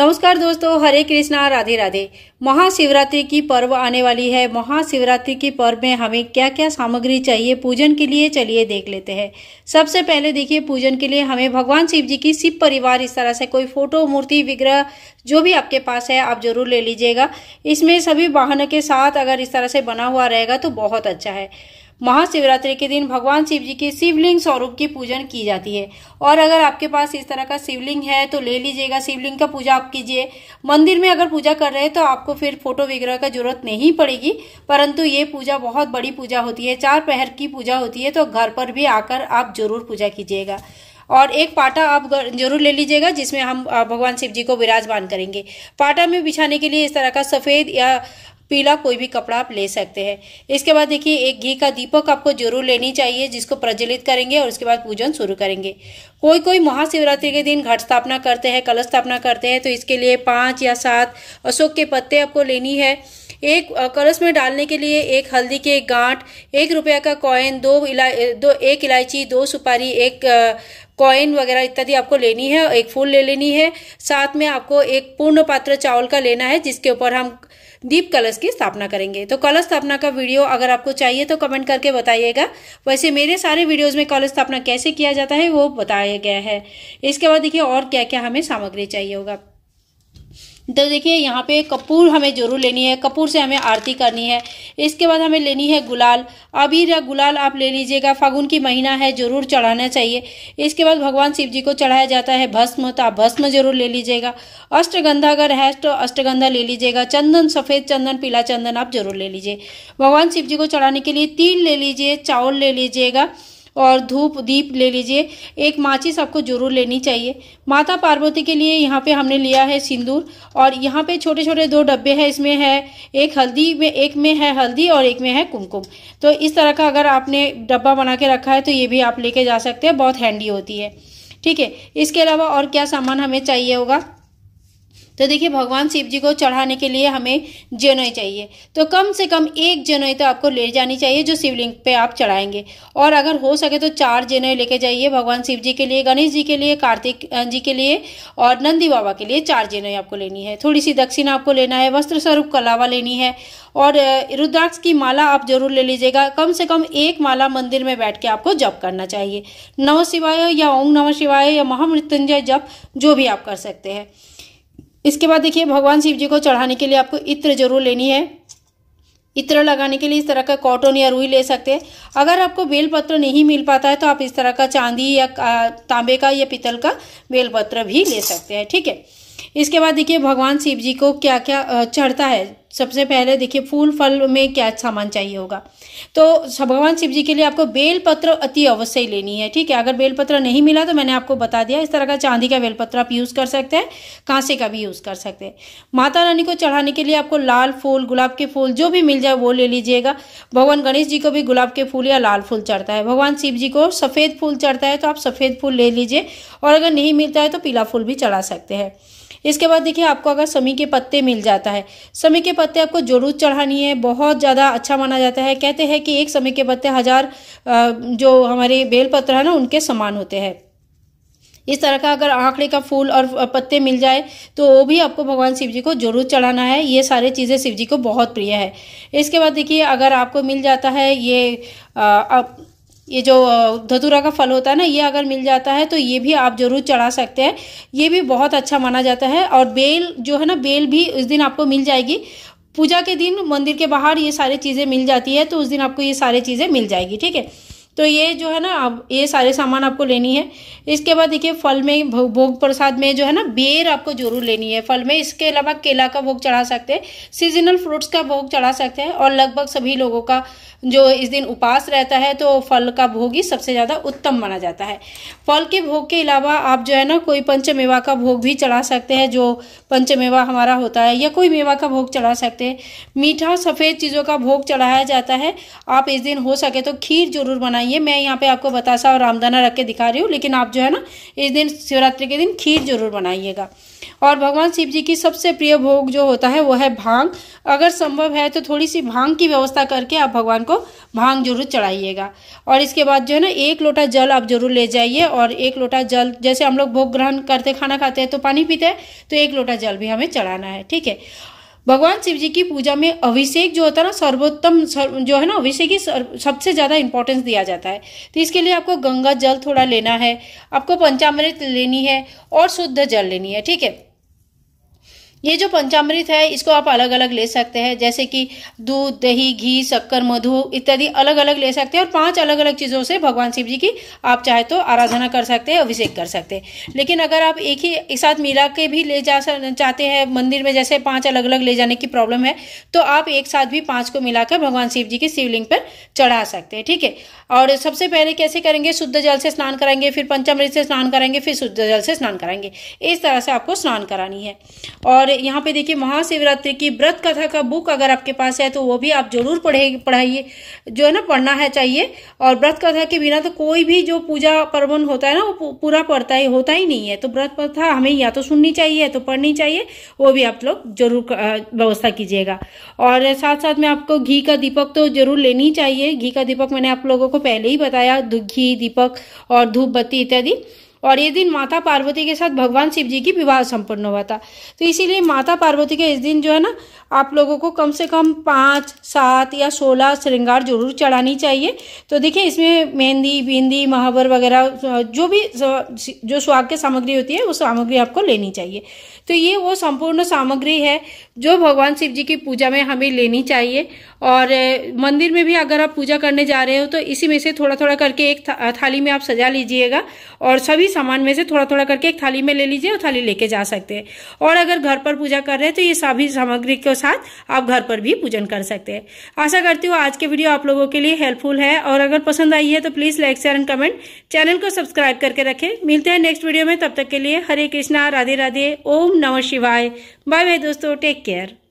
नमस्कार दोस्तों हरे कृष्णा राधे राधे महाशिवरात्रि की पर्व आने वाली है महाशिवरात्रि की पर्व में हमें क्या क्या सामग्री चाहिए पूजन के लिए चलिए देख लेते हैं सबसे पहले देखिए पूजन के लिए हमें भगवान शिव जी की शिव परिवार इस तरह से कोई फोटो मूर्ति विग्रह जो भी आपके पास है आप जरूर ले लीजिएगा इसमें सभी वाहन के साथ अगर इस तरह से बना हुआ रहेगा तो बहुत अच्छा है महाशिवरात्रि के दिन भगवान शिव जी के शिवलिंग स्वरूप की पूजन की जाती है और अगर आपके पास इस तरह का शिवलिंग है तो ले लीजिएगा शिवलिंग का पूजा आप कीजिए मंदिर में अगर पूजा कर रहे हैं तो आपको फिर फोटो वगैरह का जरूरत नहीं पड़ेगी परंतु ये पूजा बहुत बड़ी पूजा होती है चार पहर की पूजा होती है तो घर पर भी आकर आप जरूर पूजा कीजिएगा और एक पाटा आप जरूर ले लीजिएगा जिसमें हम भगवान शिव जी को विराजमान करेंगे पाटा में बिछाने के लिए इस तरह का सफ़ेद या पीला कोई भी कपड़ा आप ले सकते हैं इसके बाद देखिए एक घी का दीपक आपको जरूर लेनी चाहिए जिसको प्रज्वलित करेंगे और उसके बाद पूजन शुरू करेंगे कोई कोई महाशिवरात्रि के दिन घट स्थापना करते हैं कलश स्थापना करते हैं तो इसके लिए पाँच या सात अशोक के पत्ते आपको लेनी है एक कलश में डालने के लिए एक हल्दी के गांठ एक रुपया का कॉइन दो इला दो एक इलायची दो सुपारी एक कॉइन वगैरह इत्यादि आपको लेनी है एक फूल ले लेनी है साथ में आपको एक पूर्ण पात्र चावल का लेना है जिसके ऊपर हम दीप कलश की स्थापना करेंगे तो कलश स्थापना का वीडियो अगर आपको चाहिए तो कमेंट करके बताइएगा वैसे मेरे सारे वीडियोज में कलश स्थापना कैसे किया जाता है वो बताया गया है इसके बाद देखिए और क्या क्या हमें सामग्री चाहिए होगा तो देखिए यहाँ पे कपूर हमें जरूर लेनी है कपूर से हमें आरती करनी है इसके बाद हमें लेनी है गुलाल अभी या गुलाल आप ले लीजिएगा फागुन की महीना है जरूर चढ़ाना चाहिए इसके बाद भगवान शिव जी को चढ़ाया जाता है भस्म तो आप भस्म जरूर ले लीजिएगा अष्टगंधा अगर है तो अष्टगंधा ले लीजिएगा चंदन सफ़ेद चंदन पीला चंदन आप जरूर ले लीजिए भगवान शिव जी को चढ़ाने के लिए तिल ले लीजिए चावल ले लीजिएगा और धूप दीप ले लीजिए एक माचिस आपको जरूर लेनी चाहिए माता पार्वती के लिए यहाँ पे हमने लिया है सिंदूर और यहाँ पे छोटे छोटे दो डब्बे हैं इसमें है एक हल्दी में एक में है हल्दी और एक में है कुमकुम तो इस तरह का अगर आपने डब्बा बना के रखा है तो ये भी आप लेके जा सकते हैं बहुत हैंडी होती है ठीक है इसके अलावा और क्या सामान हमें चाहिए होगा तो देखिए भगवान शिव जी को चढ़ाने के लिए हमें जनोई चाहिए तो कम से कम एक जनोई तो आपको ले जानी चाहिए जो शिवलिंग पे आप चढ़ाएंगे और अगर हो सके तो चार जनोई लेके जाइए भगवान शिव जी के लिए गणेश जी के लिए कार्तिक जी के लिए और नंदी बाबा के लिए चार जनोई आपको लेनी है थोड़ी सी दक्षिणा आपको लेना है वस्त्र स्वरूप कलावा लेनी है और रुद्राक्ष की माला आप जरूर ले लीजिएगा कम से कम एक माला मंदिर में बैठ के आपको जप करना चाहिए नव शिवाय या ओम नव शिवाय या महामृत्युंजय जप जो भी आप कर सकते हैं इसके बाद देखिए भगवान शिव जी को चढ़ाने के लिए आपको इत्र जरूर लेनी है इत्र लगाने के लिए इस तरह का कॉटन या रुई ले सकते हैं अगर आपको बेलपत्र नहीं मिल पाता है तो आप इस तरह का चांदी या तांबे का या पीतल का बेलपत्र भी ले सकते हैं ठीक है इसके बाद देखिए भगवान शिव जी को क्या क्या चढ़ता है सबसे पहले देखिए फूल फल में क्या सामान चाहिए होगा तो भगवान शिव जी के लिए आपको बेलपत्र अति अवश्य लेनी है ठीक है अगर बेलपत्र नहीं मिला तो मैंने आपको बता दिया इस तरह का चांदी का बेलपत्र आप यूज़ कर सकते हैं कांसे का भी यूज़ कर सकते हैं माता रानी को चढ़ाने के लिए आपको लाल फूल गुलाब के फूल जो भी मिल जाए वो ले लीजिएगा भगवान गणेश जी को भी गुलाब के फूल या लाल फूल चढ़ता है भगवान शिव जी को सफ़ेद फूल चढ़ता है तो आप सफ़ेद फूल ले लीजिए और अगर नहीं मिलता है तो पीला फूल भी चढ़ा सकते हैं इसके बाद देखिए आपको अगर समी के पत्ते मिल जाता है समी के पत्ते आपको जरूर चढ़ानी है बहुत ज़्यादा अच्छा माना जाता है कहते हैं कि एक समी के पत्ते हज़ार जो हमारे बेलपत्र है ना उनके समान होते हैं इस तरह का अगर आंकड़े का फूल और पत्ते मिल जाए तो वो भी आपको भगवान शिव जी को जरूर चढ़ाना है ये सारे चीज़ें शिव जी को बहुत प्रिय है इसके बाद देखिए अगर आपको मिल जाता है ये आ, आ, ये जो धतूरा का फल होता है ना ये अगर मिल जाता है तो ये भी आप जरूर चढ़ा सकते हैं ये भी बहुत अच्छा माना जाता है और बेल जो है ना बेल भी उस दिन आपको मिल जाएगी पूजा के दिन मंदिर के बाहर ये सारी चीज़ें मिल जाती है तो उस दिन आपको ये सारी चीज़ें मिल जाएगी ठीक है तो ये जो है ना अब ये सारे सामान आपको लेनी है इसके बाद देखिए फल में भोग प्रसाद में जो है ना बेर आपको जरूर लेनी है फल में इसके अलावा केला का भोग चढ़ा सकते हैं सीजनल फ्रूट्स का भोग चढ़ा सकते हैं और लगभग सभी लोगों का जो इस दिन उपास रहता है तो फल का भोग ही सबसे ज़्यादा उत्तम माना जाता है फल के भोग के अलावा आप जो है ना कोई पंचमेवा का भोग भी चढ़ा सकते हैं जो पंचमेवा हमारा होता है या कोई मेवा का भोग चढ़ा सकते हैं मीठा सफ़ेद चीज़ों का भोग चढ़ाया जाता है आप इस दिन हो सके तो खीर जरूर बनाइए बनाइए मैं यहाँ पे आपको बतासा और रामदाना रख के दिखा रही हूँ लेकिन आप जो है ना इस दिन शिवरात्रि के दिन खीर जरूर बनाइएगा और भगवान शिव जी की सबसे प्रिय भोग जो होता है वो है भांग अगर संभव है तो थोड़ी सी भांग की व्यवस्था करके आप भगवान को भांग जरूर चढ़ाइएगा और इसके बाद जो है ना एक लोटा जल आप जरूर ले जाइए और एक लोटा जल जैसे हम लोग भोग ग्रहण करते खाना खाते हैं तो पानी पीते हैं तो एक लोटा जल भी हमें चढ़ाना है ठीक है भगवान शिव जी की पूजा में अभिषेक जो होता है ना सर्वोत्तम सर्व, जो है ना अभिषेक ही सबसे ज़्यादा इंपॉर्टेंस दिया जाता है तो इसके लिए आपको गंगा जल थोड़ा लेना है आपको पंचामृत लेनी है और शुद्ध जल लेनी है ठीक है ये जो पंचामृत है इसको आप अलग अलग ले सकते हैं जैसे कि दूध दही घी शक्कर मधु इत्यादि अलग अलग ले सकते हैं और पांच अलग अलग चीज़ों से भगवान शिव जी की आप चाहे तो आराधना कर सकते हैं अभिषेक कर सकते हैं लेकिन अगर आप एक ही एक साथ मिला के भी ले जा चाहते हैं मंदिर में जैसे पाँच अलग अलग ले जाने की प्रॉब्लम है तो आप एक साथ भी पाँच को मिलाकर भगवान शिव जी के शिवलिंग पर चढ़ा सकते हैं ठीक है और सबसे पहले कैसे करेंगे शुद्ध जल से स्नान कराएंगे फिर पंचामृत से स्नान कराएंगे फिर शुद्ध जल से स्नान कराएंगे इस तरह से आपको स्नान करानी है और और यहाँ पे देखिए महाशिवरात्रि की व्रत कथा का बुक अगर आपके पास है तो वो भी आप जरूर पढ़े पढ़ाइए जो है ना पढ़ना है चाहिए और व्रत कथा के बिना तो कोई भी जो पूजा पर्वन होता है ना वो पूरा पड़ता ही होता ही नहीं है तो व्रत कथा हमें या तो सुननी चाहिए या तो पढ़नी चाहिए वो भी आप लोग जरूर व्यवस्था कीजिएगा और साथ साथ में आपको घी का दीपक तो जरूर लेनी चाहिए घी का दीपक मैंने आप लोगों को पहले ही बताया घी दीपक और धूप बत्ती इत्यादि और ये दिन माता पार्वती के साथ भगवान शिव जी की विवाह संपन्न हुआ था तो इसीलिए माता पार्वती के इस दिन जो है ना आप लोगों को कम से कम पाँच सात या सोलह श्रृंगार जरूर चढ़ानी चाहिए तो देखिए इसमें मेहंदी बिंदी महावर वगैरह जो भी जो स्वाग की सामग्री होती है वो सामग्री आपको लेनी चाहिए तो ये वो संपूर्ण सामग्री है जो भगवान शिव जी की पूजा में हमें लेनी चाहिए और मंदिर में भी अगर आप पूजा करने जा रहे हो तो इसी में से थोड़ा थोड़ा करके एक था, थाली में आप सजा लीजिएगा और सभी सामान में से थोड़ा थोड़ा करके एक थाली में ले लीजिए और थाली लेके जा सकते हैं और अगर घर पर पूजा कर रहे हैं तो ये सभी सामग्री के साथ आप घर पर भी पूजन कर सकते हैं आशा करती हूँ आज के वीडियो आप लोगों के लिए हेल्पफुल है और अगर पसंद आई है तो please like share and comment channel को सब्सक्राइब करके रखें मिलते हैं नेक्स्ट वीडियो में तब तक के लिए हरे कृष्णा राधे राधे ओम नमः शिवाय बाय बाय दोस्तों टेक केयर